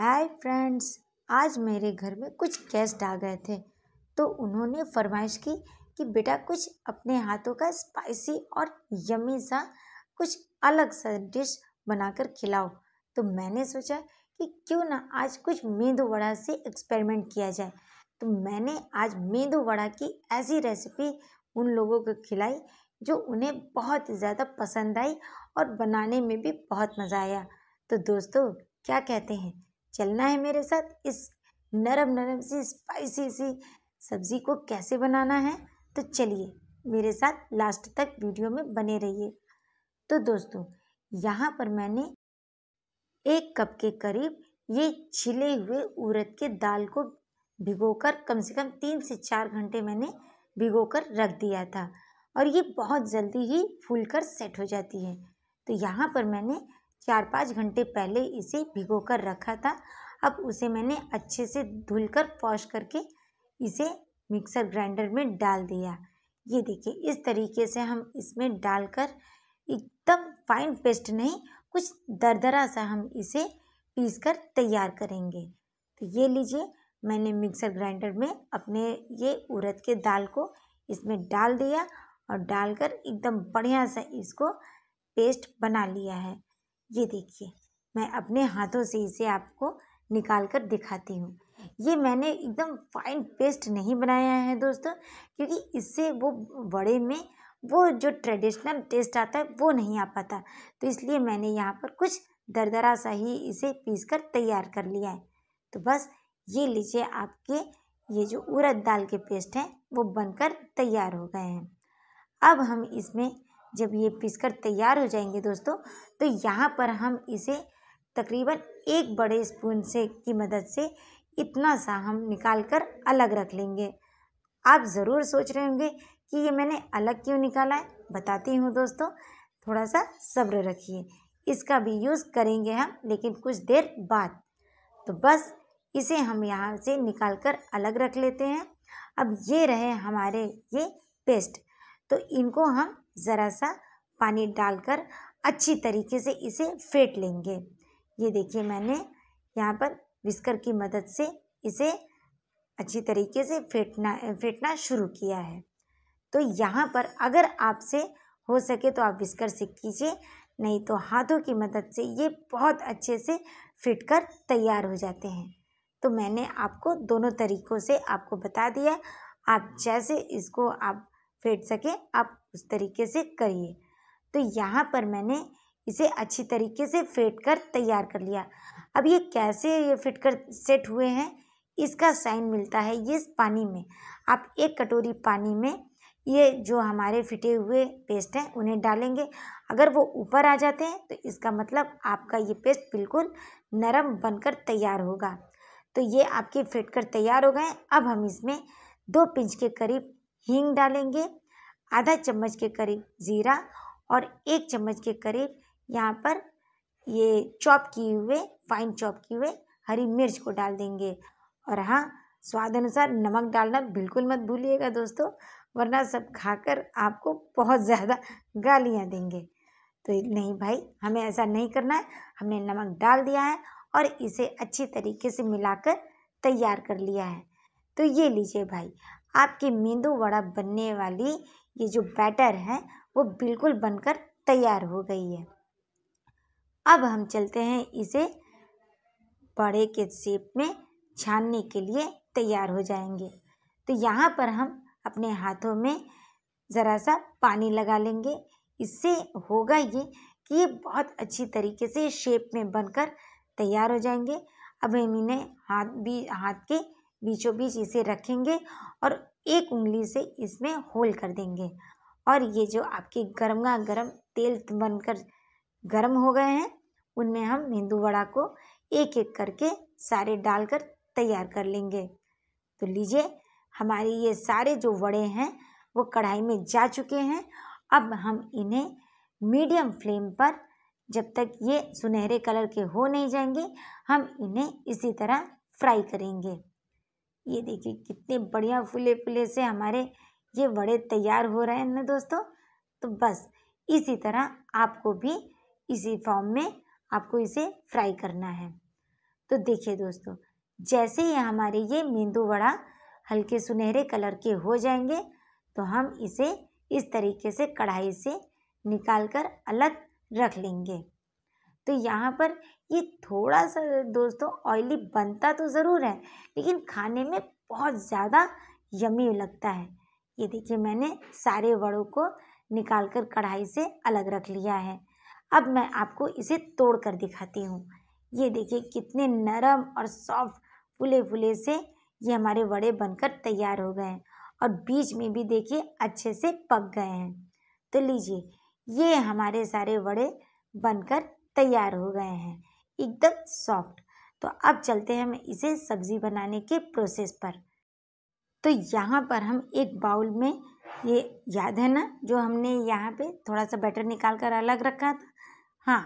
hi friends आज मेरे घर में कुछ गेस्ट आ गए थे तो उन्होंने फरमाइश की कि बेटा कुछ अपने हाथों का स्पाइसी और यमी सा कुछ अलग सा डिश बनाकर खिलाओ तो मैंने सोचा कि क्यों ना आज कुछ मेदू वड़ा से एक्सपेरिमेंट किया जाए तो मैंने आज मेदू वड़ा की ऐसी रेसिपी उन लोगों को खिलाई जो उन्हें बहुत ज़्यादा पसंद आई और बनाने में भी बहुत मज़ा आया तो दोस्तों क्या कहते हैं चलना है मेरे साथ इस नरम नरम सी स्पाइसी सी सब्ज़ी को कैसे बनाना है तो चलिए मेरे साथ लास्ट तक वीडियो में बने रहिए तो दोस्तों यहाँ पर मैंने एक कप के करीब ये छिले हुए उड़द के दाल को भिगोकर कम से कम तीन से चार घंटे मैंने भिगोकर रख दिया था और ये बहुत जल्दी ही फूल कर सेट हो जाती है तो यहाँ पर मैंने चार पाँच घंटे पहले इसे भिगो कर रखा था अब उसे मैंने अच्छे से धुल कर पॉश करके इसे मिक्सर ग्राइंडर में डाल दिया ये देखिए इस तरीके से हम इसमें डालकर एकदम फाइन पेस्ट नहीं कुछ दरदरा सा हम इसे पीस कर तैयार करेंगे तो ये लीजिए मैंने मिक्सर ग्राइंडर में अपने ये उड़द के दाल को इसमें डाल दिया और डालकर एकदम बढ़िया सा इसको पेस्ट बना लिया है ये देखिए मैं अपने हाथों से इसे आपको निकाल कर दिखाती हूँ ये मैंने एकदम फाइन पेस्ट नहीं बनाया है दोस्तों क्योंकि इससे वो बड़े में वो जो ट्रेडिशनल टेस्ट आता है वो नहीं आ पाता तो इसलिए मैंने यहाँ पर कुछ दरदरा सा ही इसे पीस कर तैयार कर लिया है तो बस ये लीजिए आपके ये जो उड़द दाल के पेस्ट हैं वो बनकर तैयार हो गए हैं अब हम इसमें जब ये पीस कर तैयार हो जाएंगे दोस्तों तो यहाँ पर हम इसे तकरीबन एक बड़े स्पून से की मदद से इतना सा हम निकाल कर अलग रख लेंगे आप ज़रूर सोच रहे होंगे कि ये मैंने अलग क्यों निकाला है बताती हूँ दोस्तों थोड़ा सा सब्र रखिए इसका भी यूज़ करेंगे हम लेकिन कुछ देर बाद तो बस इसे हम यहाँ से निकाल कर अलग रख लेते हैं अब ये रहे हमारे ये पेस्ट तो इनको हम ज़रा सा पानी डालकर अच्छी तरीके से इसे फेंट लेंगे ये देखिए मैंने यहाँ पर विस्कर की मदद से इसे अच्छी तरीके से फेंटना फेंटना शुरू किया है तो यहाँ पर अगर आपसे हो सके तो आप विस्कर से कीजिए नहीं तो हाथों की मदद से ये बहुत अच्छे से फिट कर तैयार हो जाते हैं तो मैंने आपको दोनों तरीक़ों से आपको बता दिया आप जैसे इसको आप फेंट सके आप उस तरीके से करिए तो यहाँ पर मैंने इसे अच्छी तरीके से फिट कर तैयार कर लिया अब ये कैसे ये फिट कर सेट हुए हैं इसका साइन मिलता है ये पानी में आप एक कटोरी पानी में ये जो हमारे फिटे हुए पेस्ट हैं उन्हें डालेंगे अगर वो ऊपर आ जाते हैं तो इसका मतलब आपका ये पेस्ट बिल्कुल नरम बनकर तैयार होगा तो ये आपके फिट कर तैयार हो गए अब हम इसमें दो पिंच के करीब हींग डालेंगे आधा चम्मच के करीब ज़ीरा और एक चम्मच के करीब यहाँ पर ये चॉप किए हुए फाइन चॉप किए हुए हरी मिर्च को डाल देंगे और हाँ स्वाद अनुसार नमक डालना बिल्कुल मत भूलिएगा दोस्तों वरना सब खाकर आपको बहुत ज़्यादा गालियाँ देंगे तो नहीं भाई हमें ऐसा नहीं करना है हमने नमक डाल दिया है और इसे अच्छी तरीके से मिलाकर तैयार कर लिया है तो ये लीजिए भाई आपकी मेंदू वड़ा बनने वाली ये जो बैटर है वो बिल्कुल बनकर तैयार हो गई है अब हम चलते हैं इसे बड़े के शेप में छानने के लिए तैयार हो जाएंगे तो यहाँ पर हम अपने हाथों में ज़रा सा पानी लगा लेंगे इससे होगा ये कि ये बहुत अच्छी तरीके से शेप में बनकर तैयार हो जाएंगे अब हम इन्हें हाथ भी हाथ के बीचों बीच इसे रखेंगे और एक उंगली से इसमें होल कर देंगे और ये जो आपके गर्मा गर्म तेल बनकर गर्म हो गए हैं उनमें हम मेंदू वड़ा को एक एक करके सारे डालकर तैयार कर लेंगे तो लीजिए हमारे ये सारे जो वड़े हैं वो कढ़ाई में जा चुके हैं अब हम इन्हें मीडियम फ्लेम पर जब तक ये सुनहरे कलर के हो नहीं जाएंगे हम इन्हें इसी तरह फ्राई करेंगे ये देखिए कितने बढ़िया फूले फूले से हमारे ये बड़े तैयार हो रहे हैं ना दोस्तों तो बस इसी तरह आपको भी इसी फॉर्म में आपको इसे फ्राई करना है तो देखिए दोस्तों जैसे ही हमारे ये मेंदू वड़ा हल्के सुनहरे कलर के हो जाएंगे तो हम इसे इस तरीके से कढ़ाई से निकाल कर अलग रख लेंगे तो यहाँ पर ये थोड़ा सा दोस्तों ऑयली बनता तो ज़रूर है लेकिन खाने में बहुत ज़्यादा यमी लगता है ये देखिए मैंने सारे वड़ों को निकाल कर कढ़ाई से अलग रख लिया है अब मैं आपको इसे तोड़ कर दिखाती हूँ ये देखिए कितने नरम और सॉफ्ट फुले फुले से ये हमारे वड़े बनकर तैयार हो गए हैं और बीच में भी देखिए अच्छे से पक गए हैं तो लीजिए ये हमारे सारे वड़े बनकर तैयार हो गए हैं एकदम सॉफ्ट तो अब चलते हैं हम इसे सब्ज़ी बनाने के प्रोसेस पर तो यहाँ पर हम एक बाउल में ये याद है ना जो हमने यहाँ पे थोड़ा सा बैटर निकाल कर अलग रखा था हाँ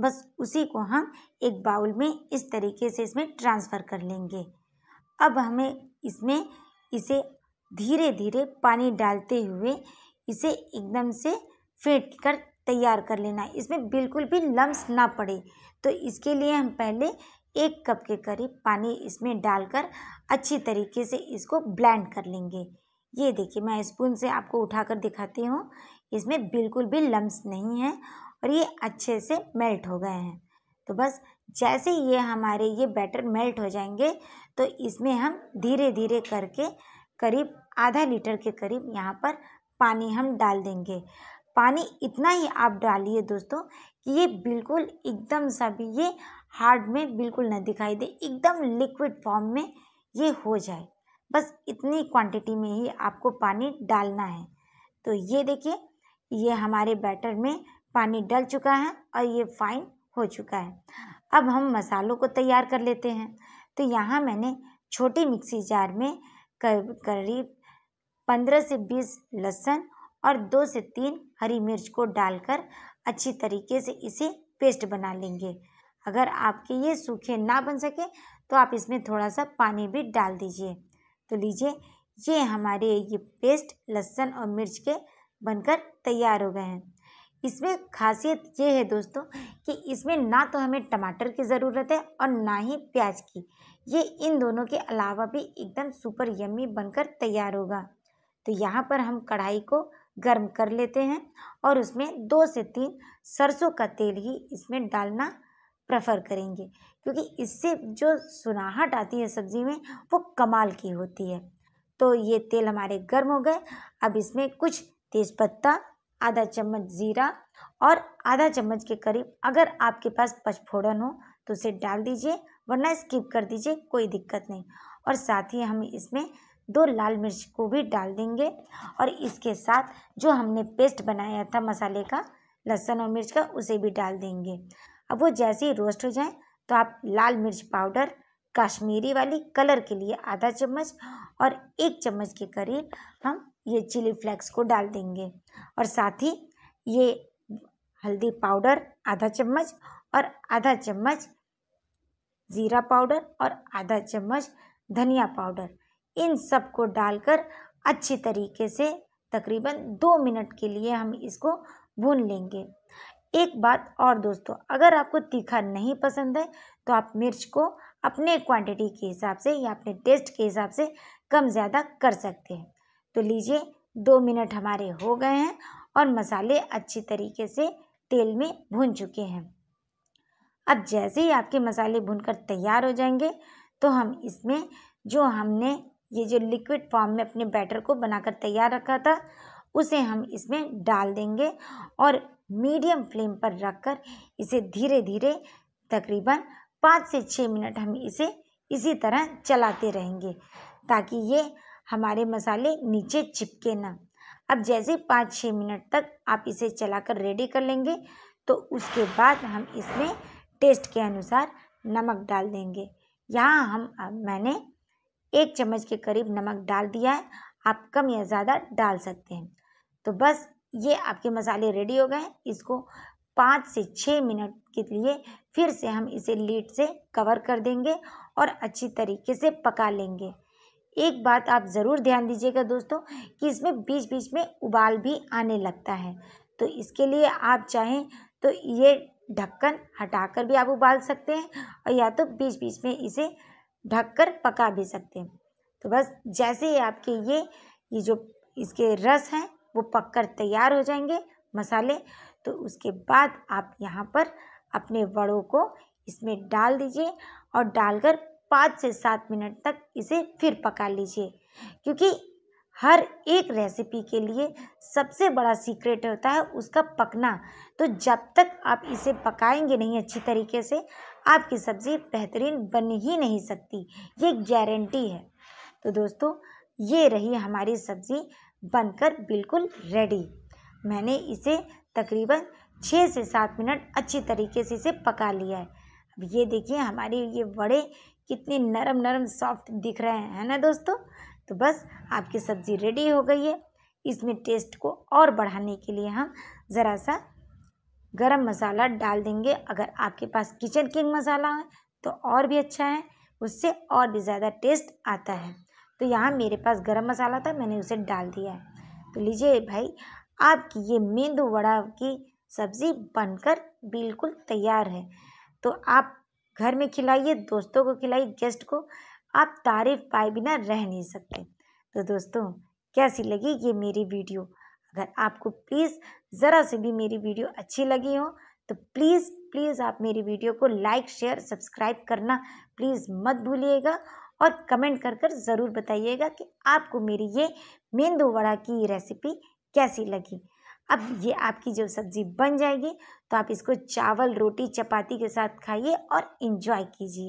बस उसी को हम एक बाउल में इस तरीके से इसमें ट्रांसफ़र कर लेंगे अब हमें इसमें इसे धीरे धीरे पानी डालते हुए इसे एकदम से फेंट कर तैयार कर लेना है इसमें बिल्कुल भी लम्स ना पड़े तो इसके लिए हम पहले एक कप के करीब पानी इसमें डालकर अच्छी तरीके से इसको ब्लेंड कर लेंगे ये देखिए मैं स्पून से आपको उठाकर दिखाती हूँ इसमें बिल्कुल भी लम्स नहीं है और ये अच्छे से मेल्ट हो गए हैं तो बस जैसे ये हमारे ये बैटर मेल्ट हो जाएंगे तो इसमें हम धीरे धीरे करके करीब आधा लीटर के करीब यहाँ पर पानी हम डाल देंगे पानी इतना ही आप डालिए दोस्तों कि ये बिल्कुल एकदम सा भी ये हार्ड में बिल्कुल ना दिखाई दे एकदम लिक्विड फॉर्म में ये हो जाए बस इतनी क्वांटिटी में ही आपको पानी डालना है तो ये देखिए ये हमारे बैटर में पानी डल चुका है और ये फाइन हो चुका है अब हम मसालों को तैयार कर लेते हैं तो यहाँ मैंने छोटी मिक्सी जार में करीब पंद्रह से बीस लहसुन और दो से तीन हरी मिर्च को डालकर अच्छी तरीके से इसे पेस्ट बना लेंगे अगर आपके ये सूखे ना बन सके तो आप इसमें थोड़ा सा पानी भी डाल दीजिए तो लीजिए ये हमारे ये पेस्ट लहसुन और मिर्च के बनकर तैयार हो गए हैं इसमें खासियत ये है दोस्तों कि इसमें ना तो हमें टमाटर की ज़रूरत है और ना ही प्याज की ये इन दोनों के अलावा भी एकदम सुपर यम्मी बनकर तैयार होगा तो यहाँ पर हम कढ़ाई को गर्म कर लेते हैं और उसमें दो से तीन सरसों का तेल ही इसमें डालना प्रेफर करेंगे क्योंकि इससे जो सुनाहट आती है सब्ज़ी में वो कमाल की होती है तो ये तेल हमारे गर्म हो गए अब इसमें कुछ तेज़पत्ता आधा चम्मच ज़ीरा और आधा चम्मच के करीब अगर आपके पास पचफोड़न हो तो उसे डाल दीजिए वरना स्किप कर दीजिए कोई दिक्कत नहीं और साथ ही हम इसमें दो लाल मिर्च को भी डाल देंगे और इसके साथ जो हमने पेस्ट बनाया था मसाले का लहसुन और मिर्च का उसे भी डाल देंगे अब वो जैसे ही रोस्ट हो जाए तो आप लाल मिर्च पाउडर कश्मीरी वाली कलर के लिए आधा चम्मच और एक चम्मच के करीब हम ये चिली फ्लेक्स को डाल देंगे और साथ ही ये हल्दी पाउडर आधा चम्मच और आधा चम्मच ज़ीरा पाउडर और आधा चम्मच धनिया पाउडर इन सब को डालकर अच्छी तरीके से तकरीबन दो मिनट के लिए हम इसको भून लेंगे एक बात और दोस्तों अगर आपको तीखा नहीं पसंद है तो आप मिर्च को अपने क्वांटिटी के हिसाब से या अपने टेस्ट के हिसाब से कम ज़्यादा कर सकते हैं तो लीजिए दो मिनट हमारे हो गए हैं और मसाले अच्छी तरीके से तेल में भून चुके हैं अब जैसे ही आपके मसाले भूनकर तैयार हो जाएंगे तो हम इसमें जो हमने ये जो लिक्विड फॉर्म में अपने बैटर को बनाकर तैयार रखा था उसे हम इसमें डाल देंगे और मीडियम फ्लेम पर रखकर इसे धीरे धीरे तकरीबन पाँच से छः मिनट हम इसे इसी तरह चलाते रहेंगे ताकि ये हमारे मसाले नीचे चिपके ना अब जैसे पाँच छः मिनट तक आप इसे चलाकर रेडी कर लेंगे तो उसके बाद हम इसमें टेस्ट के अनुसार नमक डाल देंगे यहाँ हम मैंने एक चम्मच के करीब नमक डाल दिया है आप कम या ज़्यादा डाल सकते हैं तो बस ये आपके मसाले रेडी हो गए इसको पाँच से छः मिनट के लिए फिर से हम इसे लीड से कवर कर देंगे और अच्छी तरीके से पका लेंगे एक बात आप ज़रूर ध्यान दीजिएगा दोस्तों कि इसमें बीच बीच में उबाल भी आने लगता है तो इसके लिए आप चाहें तो ये ढक्कन हटाकर भी आप उबाल सकते हैं और या तो बीच बीच में इसे ढक कर पका भी सकते हैं तो बस जैसे ही आपके ये ये जो इसके रस हैं वो पक कर तैयार हो जाएंगे मसाले तो उसके बाद आप यहाँ पर अपने वड़ों को इसमें डाल दीजिए और डालकर पाँच से सात मिनट तक इसे फिर पका लीजिए क्योंकि हर एक रेसिपी के लिए सबसे बड़ा सीक्रेट होता है उसका पकना तो जब तक आप इसे पकाएंगे नहीं अच्छी तरीके से आपकी सब्ज़ी बेहतरीन बन ही नहीं सकती ये गारंटी है तो दोस्तों ये रही हमारी सब्ज़ी बनकर बिल्कुल रेडी मैंने इसे तकरीबन छः से सात मिनट अच्छी तरीके से इसे पका लिया है अब ये देखिए हमारे ये बड़े कितने नरम नरम सॉफ्ट दिख रहे हैं है ना दोस्तों तो बस आपकी सब्ज़ी रेडी हो गई है इसमें टेस्ट को और बढ़ाने के लिए हम ज़रा सा गरम मसाला डाल देंगे अगर आपके पास किचन किंग मसाला है तो और भी अच्छा है उससे और भी ज़्यादा टेस्ट आता है तो यहाँ मेरे पास गरम मसाला था मैंने उसे डाल दिया है तो लीजिए भाई आपकी ये मेंदू वड़ा की सब्ज़ी बनकर बिल्कुल तैयार है तो आप घर में खिलाइए दोस्तों को खिलाइए गेस्ट को आप तारीफ पाए बिना रह नहीं सकते तो दोस्तों कैसी लगी ये मेरी वीडियो अगर आपको प्लीज़ ज़रा से भी मेरी वीडियो अच्छी लगी हो तो प्लीज़ प्लीज़ आप मेरी वीडियो को लाइक शेयर सब्सक्राइब करना प्लीज़ मत भूलिएगा और कमेंट कर कर ज़रूर बताइएगा कि आपको मेरी ये मेंदू वड़ा की रेसिपी कैसी लगी अब ये आपकी जो सब्ज़ी बन जाएगी तो आप इसको चावल रोटी चपाती के साथ खाइए और इन्जॉय कीजिए